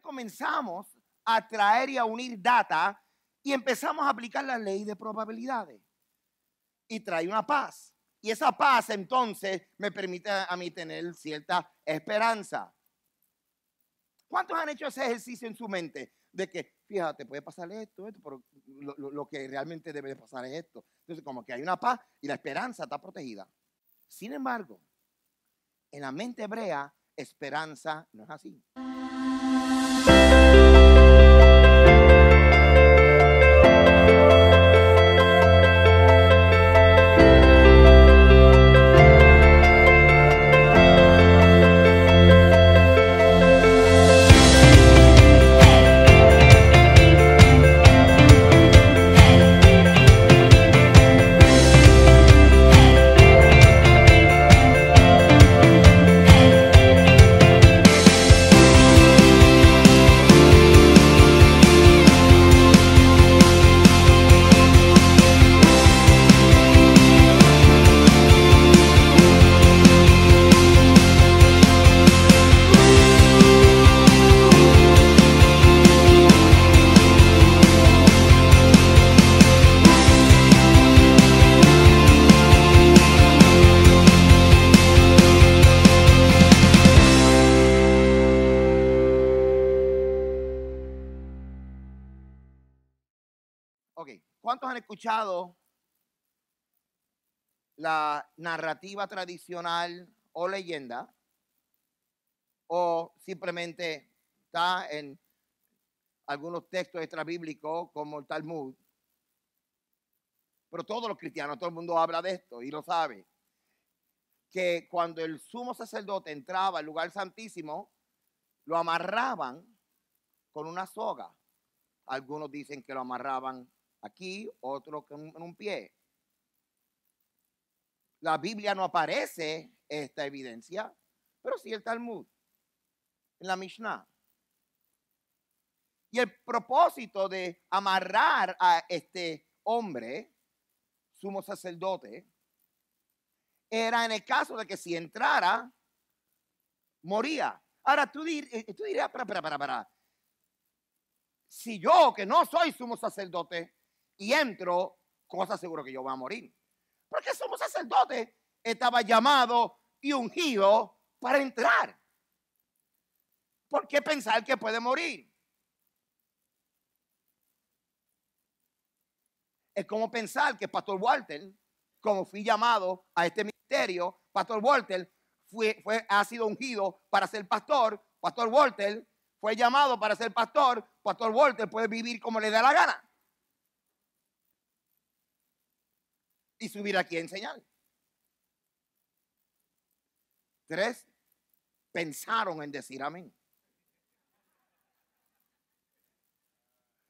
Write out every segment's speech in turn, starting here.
comenzamos a traer y a unir data y empezamos a aplicar la ley de probabilidades. Y trae una paz. Y esa paz entonces me permite a mí tener cierta esperanza. ¿Cuántos han hecho ese ejercicio en su mente? De que, fíjate, puede pasar esto, esto, pero lo que realmente debe pasar es esto. Entonces, como que hay una paz y la esperanza está protegida. Sin embargo, en la mente hebrea, esperanza no es así. ¿cuántos han escuchado la narrativa tradicional o leyenda? O simplemente está en algunos textos extrabíblicos como el Talmud. Pero todos los cristianos, todo el mundo habla de esto y lo sabe. Que cuando el sumo sacerdote entraba al lugar santísimo, lo amarraban con una soga. Algunos dicen que lo amarraban aquí, otro en un pie. La Biblia no aparece esta evidencia, pero sí el Talmud, en la Mishnah. Y el propósito de amarrar a este hombre, sumo sacerdote, era en el caso de que si entrara, moría. Ahora tú, eh, eh, tú dirías, para, para, para, para. Si yo, que no soy sumo sacerdote, y entro, cosa seguro que yo voy a morir. Porque somos sacerdotes, estaba llamado y ungido para entrar. ¿Por qué pensar que puede morir? Es como pensar que Pastor Walter, como fui llamado a este ministerio, Pastor Walter fue, fue, ha sido ungido para ser pastor, Pastor Walter fue llamado para ser pastor, Pastor Walter puede vivir como le da la gana. y subir aquí a enseñar. Tres pensaron en decir amén.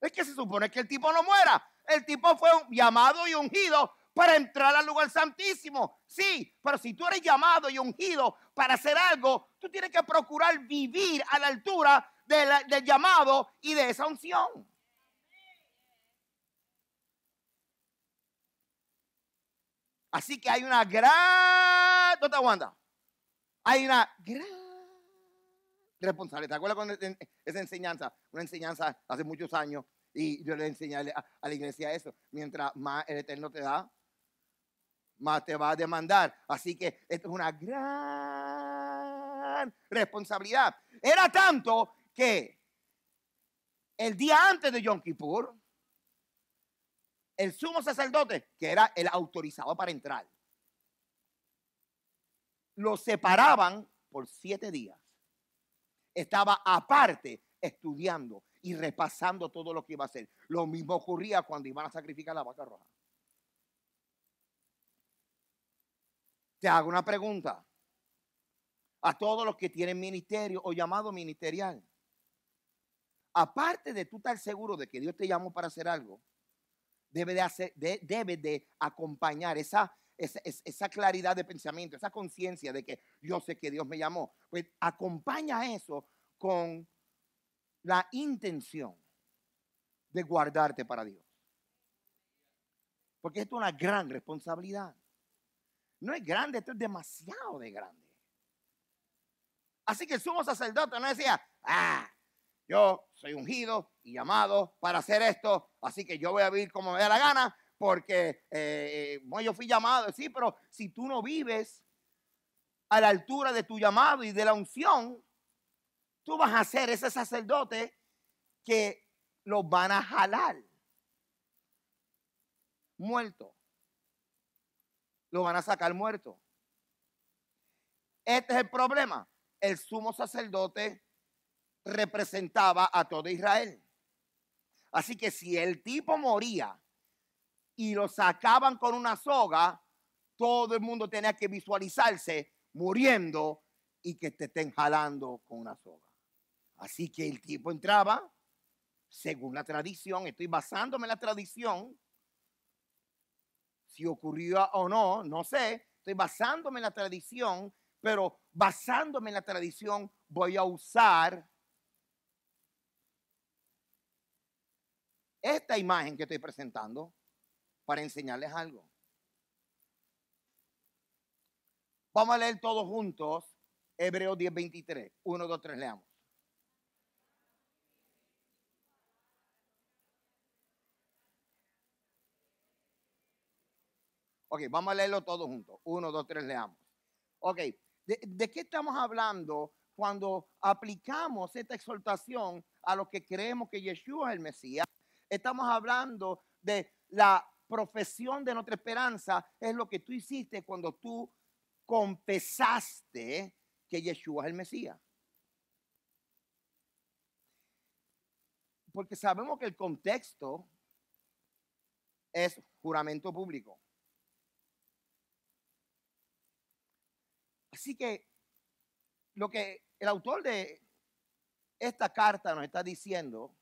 Es que se supone que el tipo no muera. El tipo fue llamado y ungido para entrar al lugar santísimo. Sí, pero si tú eres llamado y ungido para hacer algo, tú tienes que procurar vivir a la altura del, del llamado y de esa unción. Así que hay una gran. No Hay una gran responsabilidad. ¿Te acuerdas con esa enseñanza? Una enseñanza hace muchos años y yo le enseñé a, a la iglesia eso. Mientras más el Eterno te da, más te va a demandar. Así que esto es una gran responsabilidad. Era tanto que el día antes de Yom Kippur, el sumo sacerdote, que era el autorizado para entrar. Lo separaban por siete días. Estaba aparte estudiando y repasando todo lo que iba a hacer. Lo mismo ocurría cuando iban a sacrificar la vaca roja. Te hago una pregunta a todos los que tienen ministerio o llamado ministerial. Aparte de tú estar seguro de que Dios te llamó para hacer algo, debe de, acompañar esa, esa, claridad de pensamiento, esa conciencia de que yo sé que Dios me llamó. Pues acompaña eso con la intención de guardarte para Dios. Porque esto es una gran responsabilidad. No es grande, esto es demasiado de grande. Así que el sumo sacerdote no decía, ah, yo soy ungido y llamado para hacer esto, así que yo voy a vivir como me dé la gana, porque eh, eh, yo fui llamado. Sí, pero si tú no vives a la altura de tu llamado y de la unción, tú vas a ser ese sacerdote que lo van a jalar. Muerto. Lo van a sacar muerto. Este es el problema. El sumo sacerdote representaba a todo Israel. Así que si el tipo moría y lo sacaban con una soga, todo el mundo tenía que visualizarse muriendo y que te estén jalando con una soga. Así que el tipo entraba, según la tradición, estoy basándome en la tradición, si ocurrió o no, no sé, estoy basándome en la tradición, pero basándome en la tradición voy a usar esta imagen que estoy presentando para enseñarles algo. Vamos a leer todos juntos Hebreos 10:23. 1, 2, 3, leamos. Ok, vamos a leerlo todos juntos. 1, 2, 3, leamos. Ok, ¿De, qué estamos hablando cuando aplicamos esta exhortación a los que creemos que Yeshua es el Mesías? Estamos hablando de la profesión de nuestra esperanza, es lo que tú hiciste cuando tú confesaste que Yeshua es el Mesías. Porque sabemos que el contexto es juramento público. Así que lo que el autor de esta carta nos está diciendo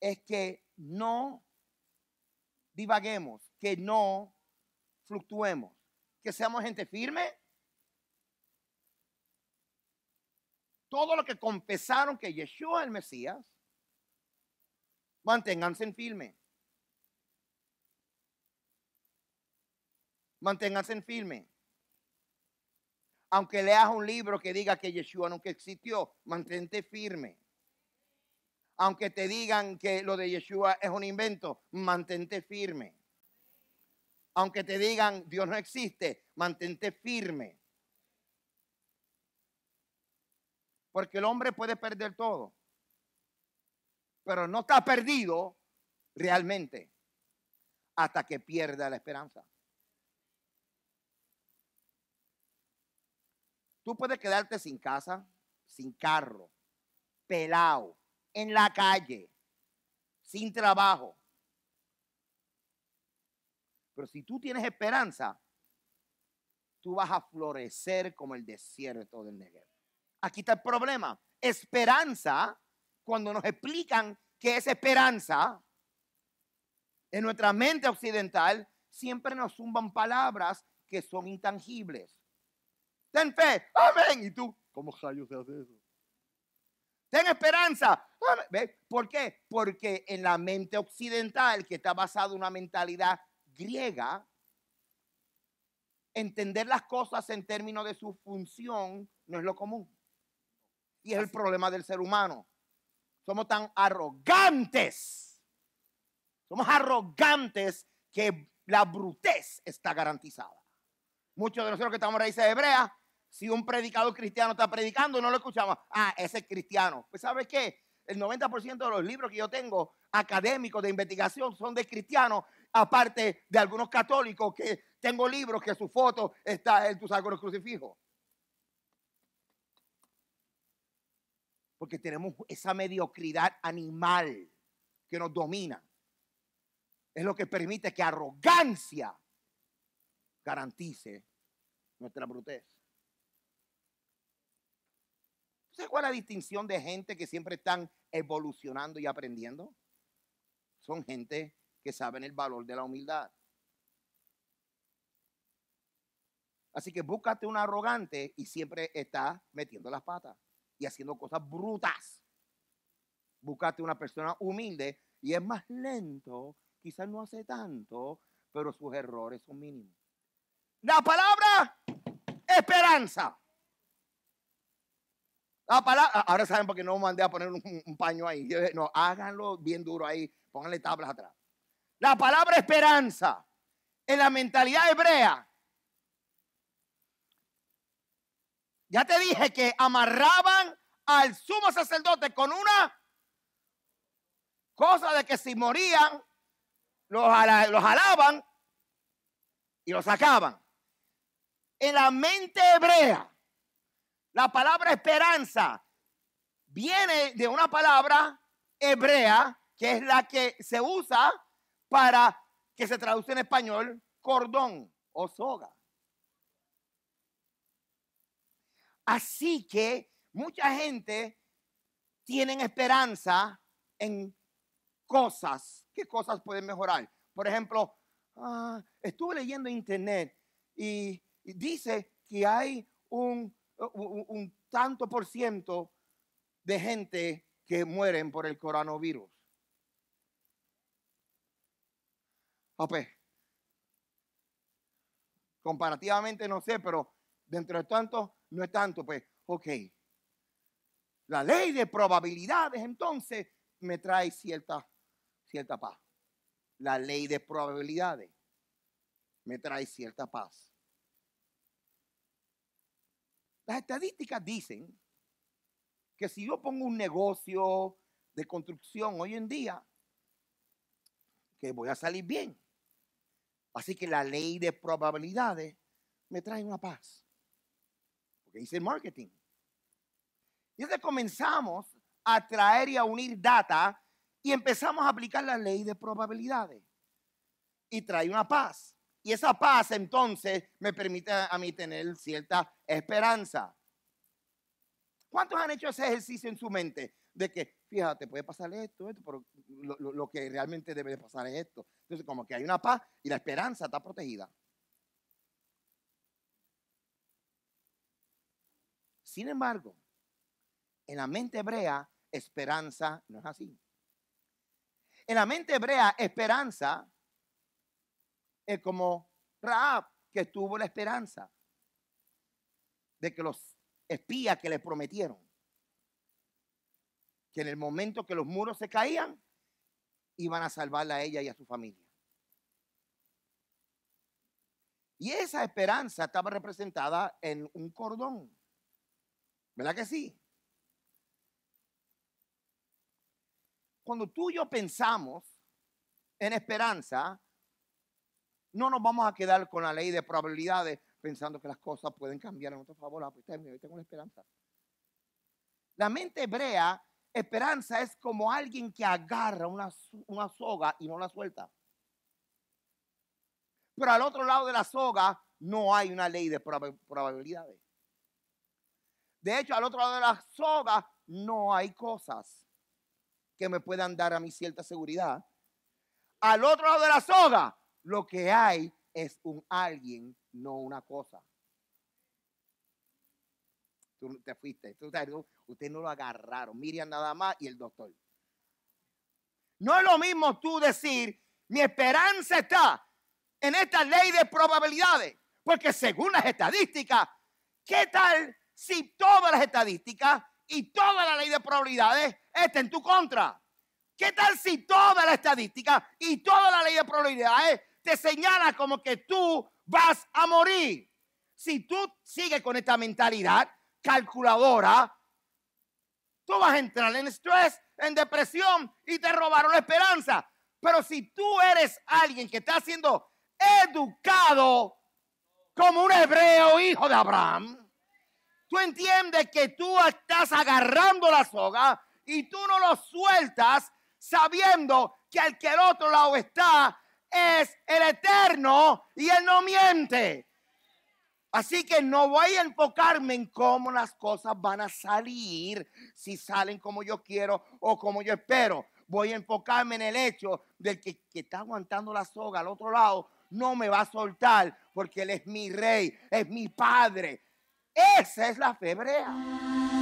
es que no divaguemos, que no fluctuemos, que seamos gente firme. Todo lo que confesaron que Yeshua es el Mesías, manténganse firme. Manténganse firme. Aunque leas un libro que diga que Yeshua nunca existió, mantente firme aunque te digan que lo de Yeshua es un invento, mantente firme. Aunque te digan Dios no existe, mantente firme. Porque el hombre puede perder todo, pero no está perdido realmente hasta que pierda la esperanza. Tú puedes quedarte sin casa, sin carro, pelado, en la calle, sin trabajo. Pero si tú tienes esperanza, tú vas a florecer como el desierto del Negev. Aquí está el problema. Esperanza, cuando nos explican qué es esperanza, en nuestra mente occidental siempre nos zumban palabras que son intangibles. Ten fe, amén. Y tú, ¿cómo rayos se hace eso? ten esperanza. ¿Por qué? Porque en la mente occidental, que está basada en una mentalidad griega, entender las cosas en términos de su función no es lo común. Y es el problema del ser humano. Somos tan arrogantes. Somos arrogantes que la brutez está garantizada. Muchos de nosotros que estamos raíces hebreas si un predicador cristiano está predicando, no lo escuchamos. Ah, ese es cristiano. Pues ¿sabes qué? El 90% de los libros que yo tengo académicos de investigación son de cristianos, aparte de algunos católicos que tengo libros que su foto está en tu sacro crucifijo. Porque tenemos esa mediocridad animal que nos domina. Es lo que permite que arrogancia garantice nuestra brutez. ¿Sabes cuál es la distinción de gente que siempre están evolucionando y aprendiendo? Son gente que saben el valor de la humildad. Así que búscate un arrogante y siempre está metiendo las patas y haciendo cosas brutas. Búscate una persona humilde y es más lento, quizás no hace tanto, pero sus errores son mínimos. La palabra esperanza. Ah, ahora saben por qué no mandé a poner un, paño ahí. no, háganlo bien duro ahí, pónganle tablas atrás. La palabra esperanza en la mentalidad hebrea. Ya te dije que amarraban al sumo sacerdote con una cosa de que si morían, los, alaban y los sacaban. En la mente hebrea, la palabra esperanza viene de una palabra hebrea que es la que se usa para que se traduce en español cordón o soga. Así que mucha gente tiene esperanza en cosas. ¿Qué cosas pueden mejorar? Por ejemplo, ah, estuve leyendo internet y dice que hay un un, tanto por ciento de gente que mueren por el coronavirus. Comparativamente no sé, pero dentro de tanto no es tanto, pues, ok. La ley de probabilidades entonces me trae cierta, cierta paz. La ley de probabilidades me trae cierta paz. Las estadísticas dicen que si yo pongo un negocio de construcción hoy en día, que voy a salir bien. Así que la ley de probabilidades me trae una paz. Porque dice marketing. Y entonces comenzamos a traer y a unir data y empezamos a aplicar la ley de probabilidades. Y trae una paz. Y esa paz entonces me permite a mí tener cierta esperanza. ¿Cuántos han hecho ese ejercicio en su mente? De que, fíjate, puede pasar esto, esto, pero lo, lo que realmente debe pasar es esto. Entonces, como que hay una paz y la esperanza está protegida. Sin embargo, en la mente hebrea, esperanza no es así. En la mente hebrea, esperanza es como Raab, que tuvo la esperanza de que los espías que le prometieron, que en el momento que los muros se caían, iban a salvarla a ella y a su familia. Y esa esperanza estaba representada en un cordón. ¿Verdad que sí? Cuando tú y yo pensamos en esperanza, no nos vamos a quedar con la ley de probabilidades pensando que las cosas pueden cambiar en nuestro favor. Ah, pues tengo una esperanza. La mente hebrea, esperanza es como alguien que agarra una, una soga y no la suelta. Pero al otro lado de la soga no hay una ley de probabilidades. De hecho, al otro lado de la soga no hay cosas que me puedan dar a mí cierta seguridad. Al otro lado de la soga lo que hay es un alguien, no una cosa. Tú te fuiste. Tú, usted no lo agarraron. Miriam nada más y el doctor. No es lo mismo tú decir, mi esperanza está en esta ley de probabilidades. Porque según las estadísticas, ¿qué tal si todas las estadísticas y toda la ley de probabilidades están en tu contra? ¿Qué tal si toda la estadística y toda la ley de probabilidades te señala como que tú vas a morir. Si tú sigues con esta mentalidad calculadora, tú vas a entrar en estrés, en depresión y te robaron la esperanza. Pero si tú eres alguien que está siendo educado como un hebreo hijo de Abraham, tú entiendes que tú estás agarrando la soga y tú no lo sueltas sabiendo que al que el otro lado está, es el eterno y él no miente. Así que no voy a enfocarme en cómo las cosas van a salir, si salen como yo quiero o como yo espero. Voy a enfocarme en el hecho de que, que está aguantando la soga al otro lado, no me va a soltar porque él es mi rey, es mi padre. Esa es la febrea.